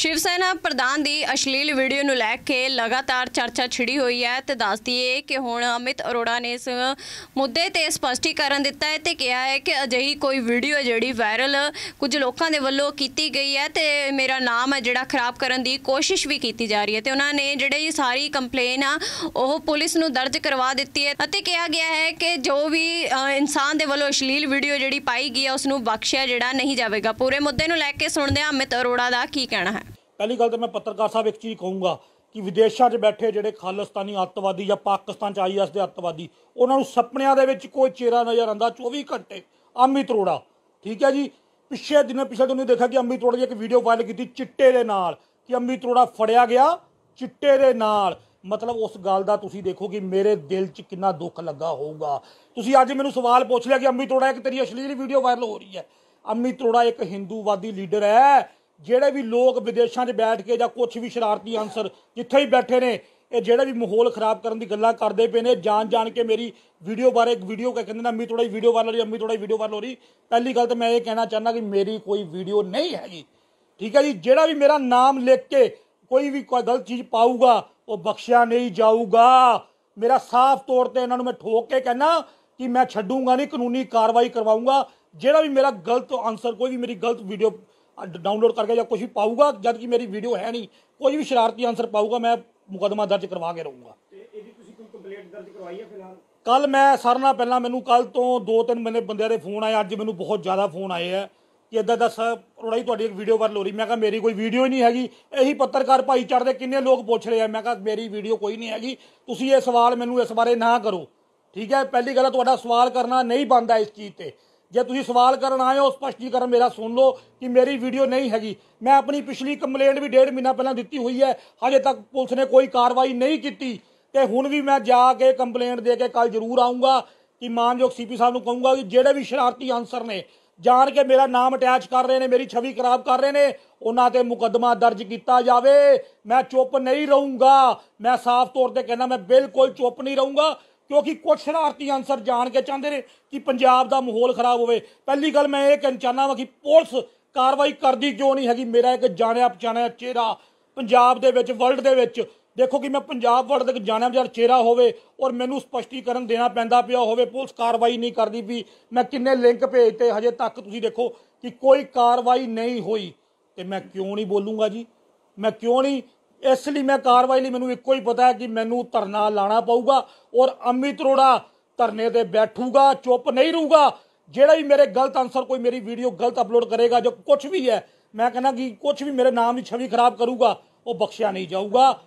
ਸ਼ਿਵ ਸੈਨਾ ਪ੍ਰਧਾਨ ਦੀ ਅਸ਼ਲੀਲ ਵੀਡੀਓ ਨੂੰ ਲੈ ਕੇ ਲਗਾਤਾਰ ਚਰਚਾ ਛਿੜੀ ਹੋਈ ਹੈ ਤੇ ਦੱਸਦੀ ਹੈ ਕਿ ਹੁਣ ਅਮਿਤ ਅਰੋੜਾ ਨੇ ਇਸ ਮੁੱਦੇ ਤੇ ਸਪਸ਼ਟੀਕਰਨ ਦਿੱਤਾ ਹੈ ਤੇ ਕਿਹਾ ਹੈ ਕਿ ਅਜਿਹੀ ਕੋਈ ਵੀਡੀਓ ਜਿਹੜੀ ਵਾਇਰਲ ਕੁਝ ਲੋਕਾਂ ਦੇ ਵੱਲੋਂ ਕੀਤੀ ਗਈ ਹੈ ਤੇ ਮੇਰਾ ਨਾਮ ਹੈ ਜਿਹੜਾ ਖਰਾਬ ਕਰਨ ਦੀ ਕੋਸ਼ਿਸ਼ ਵੀ ਕੀਤੀ ਜਾ ਰਹੀ ਹੈ ਤੇ ਉਹਨਾਂ ਨੇ ਇਹ ਸਾਰੀ ਕੰਪਲੇਨ ਆ ਉਹ ਪੁਲਿਸ ਨੂੰ ਦਰਜ ਕਰਵਾ ਦਿੱਤੀ ਹੈ ਅਤੇ ਕਿਹਾ ਗਿਆ ਹੈ ਕਿ ਜੋ ਵੀ ਇਨਸਾਨ ਦੇ ਵੱਲੋਂ ਅਸ਼ਲੀਲ ਵੀਡੀਓ ਜਿਹੜੀ ਪਾਈ ਗਈ ਹੈ ਉਸ ਨੂੰ ਬਖਸ਼ਿਆ ਜਿਹੜਾ ਨਹੀਂ ਜਾਵੇਗਾ ਪੂਰੇ ਮੁੱਦੇ ਨੂੰ ਲੈ ਕੇ ਸੁਣਦੇ ਹਾਂ ਅਮਿਤ ਅਰੋੜਾ ਦਾ ਕੀ ਕਹਿਣਾ ਹੈ ਪਹਿਲੀ ਗੱਲ ਤਾਂ ਮੈਂ ਪੱਤਰਕਾਰ ਸਾਹਿਬ ਇੱਕ ਚੀਜ਼ ਕਹੂੰਗਾ ਕਿ ਵਿਦੇਸ਼ਾਂ 'ਚ ਬੈਠੇ ਜਿਹੜੇ ਖਾਲਿਸਤਾਨੀ ਅੱਤਵਾਦੀ ਜਾਂ ਪਾਕਿਸਤਾਨ 'ਚ ਆਈਐਸ ਦੇ ਅੱਤਵਾਦੀ ਉਹਨਾਂ ਨੂੰ ਸੁਪਨਿਆਂ ਦੇ ਵਿੱਚ ਕੋਈ ਚਿਹਰਾ ਨਜ਼ਰ ਆਂਦਾ 24 ਘੰਟੇ ਅਮਿਤ ਰੋੜਾ ਠੀਕ ਹੈ ਜੀ ਪਿਛੇ ਦਿਨ ਪਿਛਲੇ ਦਿਨ ਦੇਖਿਆ ਕਿ ਅਮਿਤ ਰੋੜਾ ਦੀ ਇੱਕ ਵੀਡੀਓ ਵਾਇਰਲ ਕੀਤੀ ਚਿੱਟੇ ਦੇ ਨਾਲ ਕਿ ਅਮਿਤ ਰੋੜਾ ਫੜਿਆ ਗਿਆ ਚਿੱਟੇ ਦੇ ਨਾਲ ਮਤਲਬ ਉਸ ਗੱਲ ਦਾ ਤੁਸੀਂ ਦੇਖੋ ਕਿ ਮੇਰੇ ਦਿਲ 'ਚ ਕਿੰਨਾ ਦੁੱਖ ਲੱਗਾ ਹੋਊਗਾ ਤੁਸੀਂ ਅੱਜ ਮੈਨੂੰ ਸਵਾਲ ਪੁੱਛ ਲਿਆ ਕਿ ਅਮਿਤ ਰੋੜਾ ਇੱਕ ਤੇਰੀ ਅਸ਼ਲੀਲ ਵੀਡੀਓ ਵਾਇਰਲ ਹੋ ਰਹੀ ਹੈ ਅਮਿਤ ਰੋੜਾ ਇੱਕ ਹਿੰਦੂਵਾਦੀ ਲੀਡਰ ਹੈ ਜਿਹੜੇ ਵੀ ਲੋਕ ਵਿਦੇਸ਼ਾਂ 'ਚ ਬੈਠ ਕੇ ਜਾਂ ਕੁਝ ਵੀ ਸ਼ਰਾਰਤੀ ਅੰਸਰ ਜਿੱਥੇ ਹੀ ਬੈਠੇ ਨੇ ਇਹ ਜਿਹੜਾ ਵੀ ਮਾਹੌਲ ਖਰਾਬ ਕਰਨ ਦੀ ਗੱਲਾਂ ਕਰਦੇ ਪਏ ਨੇ ਜਾਣ ਜਾਣ ਕੇ ਮੇਰੀ ਵੀਡੀਓ ਬਾਰੇ ਇੱਕ ਵੀਡੀਓ ਕਹ ਕਹਿੰਦੇ ਨੇ ਅੰਮੀ ਥੋੜੀ ਵੀਡੀਓ ਵਾਇਰਲ ਹੋ ਰਹੀ ਅੰਮੀ ਥੋੜੀ ਵੀਡੀਓ ਵਾਇਰਲ ਹੋ ਰਹੀ ਪਹਿਲੀ ਗੱਲ ਤਾਂ ਮੈਂ ਇਹ ਕਹਿਣਾ ਚਾਹੁੰਦਾ ਕਿ ਮੇਰੀ ਕੋਈ ਵੀਡੀਓ ਨਹੀਂ ਹੈਗੀ ਠੀਕ ਹੈ ਜੀ ਜਿਹੜਾ ਵੀ ਮੇਰਾ ਨਾਮ ਲਿਖ ਕੇ ਕੋਈ ਵੀ ਕੋਈ ਗਲਤ ਚੀਜ਼ ਪਾਊਗਾ ਉਹ ਬਖਸ਼ਿਆ ਨਹੀਂ ਜਾਊਗਾ ਮੇਰਾ ਸਾਫ਼ ਤੌਰ ਤੇ ਇਹਨਾਂ ਨੂੰ ਮੈਂ ਠੋਕ ਕੇ ਕਹਿਣਾ ਕਿ ਮੈਂ ਛੱਡੂਗਾ ਨਹੀਂ ਕਾਨੂੰਨੀ ਕਾਰਵਾਈ ਕਰਵਾਉਂਗਾ ਜਿਹੜਾ ਵੀ ਮੇਰਾ ਗਲਤ ਆਨਸਰ ਕੋਈ ਵੀ ਮੇਰੀ ਗਲਤ ਵੀਡੀਓ ਡਾਊਨਲੋਡ ਕਰਕੇ ਜਾਂ ਕੁਝ ਵੀ ਪਾਊਗਾ ਜਦ ਕਿ ਮੇਰੀ ਵੀਡੀਓ ਹੈ ਨਹੀਂ ਕੋਈ ਵੀ ਸ਼ਰਾਰਤੀ ਆਨਸਰ ਪਾਊਗਾ ਮੈਂ ਮੁਕਦਮਾ ਦਰਜ ਕਰਵਾ ਕੇ ਰਹੂੰਗਾ ਇਹਦੀ ਤੁਸੀਂ ਦਰਜ ਕਰਵਾਈ ਹੈ ਫਿਲਹਾਲ ਕੱਲ ਮੈਂ ਸਰ ਨਾਲ ਪਹਿਲਾਂ ਮੈਨੂੰ ਕੱਲ ਤੋਂ ਦੋ ਤਿੰਨ ਮਹੀਨੇ ਬੰਦਿਆਂ ਦੇ ਫੋਨ ਆਏ ਅੱਜ ਮੈਨੂੰ ਬਹੁਤ ਜ਼ਿਆਦਾ ਫੋਨ ਆਏ ਆ ਕਿ ਇਦਾਂ ਦੱਸ ਰੋੜਾ ਰੋੜਾਈ ਤੁਹਾਡੀ ਇੱਕ ਵੀਡੀਓ ਵਾਇਰਲ ਹੋ ਰਹੀ ਮੈਂ ਕਿਹਾ ਮੇਰੀ ਕੋਈ ਵੀਡੀਓ ਹੀ ਨਹੀਂ ਹੈਗੀ ਇਹੀ ਪੱਤਰਕਾਰ ਭਾਈ ਚੜਦੇ ਕਿੰਨੇ ਲੋਕ ਪੁੱਛ ਰਹੇ ਆ ਮੈਂ ਕਿਹਾ ਮੇਰੀ ਵੀਡੀਓ ਕੋਈ ਨਹੀਂ ਹੈਗੀ ਤੁਸੀਂ ਇਹ ਸਵਾਲ ਮੈਨੂੰ ਇਸ ਬਾਰੇ ਨਾ ਕਰੋ ਠੀਕ ਹੈ ਪਹਿਲੀ ਗੱਲ ਤੁਹਾਡਾ ਸਵਾਲ ਕਰਨਾ ਨਹੀਂ ਬੰਦਾ ਇਸ ਚੀਜ਼ ਤੇ ਜੇ ਤੁਸੀਂ ਸਵਾਲ ਕਰਨ ਆਏ ਹੋ ਸਪਸ਼ਟੀਕਰਨ ਮੇਰਾ ਸੁਣ ਲਓ ਕਿ ਮੇਰੀ ਵੀਡੀਓ ਨਹੀਂ ਹੈਗੀ ਮੈਂ ਆਪਣੀ ਪਿਛਲੀ ਕੰਪਲੇਂਟ ਵੀ ਡੇਢ ਮਹੀਨਾ ਪਹਿਲਾਂ ਦਿੱਤੀ ਹੋਈ ਹੈ ਹਜੇ ਤੱਕ ਪੁਲਿਸ ਨੇ ਕੋਈ ਕਾਰਵਾਈ ਨਹੀਂ ਕੀਤੀ ਤੇ ਹੁਣ ਵੀ ਮੈਂ ਜਾ ਕੇ ਕੰਪਲੇਂਟ ਦੇ ਕੇ ਕੱਲ ਜ਼ਰੂਰ ਆਉਂਗਾ ਕਿ ਮਾਨਯੋਗ ਸੀਪੀ ਸਾਹਿਬ ਨੂੰ ਕਹੂੰਗਾ ਕਿ ਜਿਹੜੇ ਵੀ ਸ਼ਰਾਰਤੀ ਅਨਸਰ ਨੇ ਜਾਣ ਕੇ ਮੇਰਾ ਨਾਮ ਅਟੈਚ ਕਰ ਰਹੇ ਨੇ ਮੇਰੀ ਛਵੀ ਖਰਾਬ ਕਰ ਰਹੇ ਨੇ ਉਹਨਾਂ ਤੇ ਮੁਕੱਦਮਾ ਦਰਜ ਕੀਤਾ ਜਾਵੇ ਮੈਂ ਚੁੱਪ ਨਹੀਂ ਰਹੂੰਗਾ ਮੈਂ ਸਾਫ਼ ਤੌਰ ਤੇ ਕਹਿੰਦਾ ਮੈਂ ਬਿਲਕੁਲ ਚੁੱਪ ਨਹੀਂ ਰਹੂੰਗਾ ਕਿਉਂਕਿ ਕੁਝ ਸ਼ਰਾਰਤੀ ਅਨਸਰ ਜਾਣ ਕੇ ਚਾਹੁੰਦੇ ਨੇ ਕਿ ਪੰਜਾਬ ਦਾ ਮਾਹੌਲ ਖਰਾਬ ਹੋਵੇ ਪਹਿਲੀ ਗੱਲ ਮੈਂ ਇਹ ਕਹਿਣਾ ਚਾਹਨਾ ਵਾ ਕਿ ਪੁਲਿਸ ਕਾਰਵਾਈ ਕਰਦੀ ਕਿਉਂ ਨਹੀਂ ਹੈਗੀ ਮੇਰਾ ਇੱਕ ਜਾਣਿਆ ਪਛਾਣਿਆ ਚਿਹਰਾ ਪੰਜਾਬ ਦੇ ਵਿੱਚ ਵਰਲਡ ਦੇ ਵਿੱਚ ਦੇਖੋ ਕਿ ਮੈਂ ਪੰਜਾਬ ਵਰਲਡ ਦੇ ਜਾਣਿਆ ਬਜ਼ਾਰ ਚਿਹਰਾ ਹੋਵੇ ਔਰ ਮੈਨੂੰ ਸਪਸ਼ਟੀਕਰਨ ਦੇਣਾ ਪੈਂਦਾ ਪਿਆ ਹੋਵੇ ਪੁਲਿਸ ਕਾਰਵਾਈ ਨਹੀਂ ਕਰਦੀ ਵੀ ਮੈਂ ਕਿੰਨੇ ਲਿੰਕ ਭੇਜਤੇ ਹਜੇ ਤੱਕ ਤੁਸੀਂ ਦੇਖੋ ਕਿ ਕੋਈ ਕਾਰਵਾਈ ਨਹੀਂ ਹੋਈ ਤੇ ਮੈਂ ਕਿਉਂ ਨਹੀਂ ਬੋਲੂੰਗਾ ਜੀ ਮੈਂ ਕਿਉਂ ਨਹੀਂ ਇਸ ਲਈ ਮੈਂ ਕਾਰਵਾਈ ਲਈ ਮੈਨੂੰ ਇੱਕੋ ਹੀ ਪਤਾ ਹੈ ਕਿ ਮੈਨੂੰ ਧਰਨਾ ਲਾਣਾ ਪਊਗਾ ਔਰ ਅਮਿਤ ਰੋੜਾ ਧਰਨੇ ਤੇ ਬੈਠੂਗਾ ਚੁੱਪ ਨਹੀਂ ਰਹੂਗਾ ਜਿਹੜਾ ਵੀ ਮੇਰੇ ਗਲਤ ਆਨਸਰ ਕੋਈ ਮੇਰੀ ਵੀਡੀਓ ਗਲਤ ਅਪਲੋਡ ਕਰੇਗਾ ਜੋ ਕੁਝ ਵੀ ਹੈ ਮੈਂ ਕਹਿੰਦਾ ਕਿ ਕੁਝ ਵੀ ਮੇਰੇ ਨਾਮ ਦੀ ਛਵੀ ਖਰਾਬ ਕਰੂਗਾ ਉਹ ਬਖਸ਼ਿਆ ਨਹੀਂ ਜਾਊਗਾ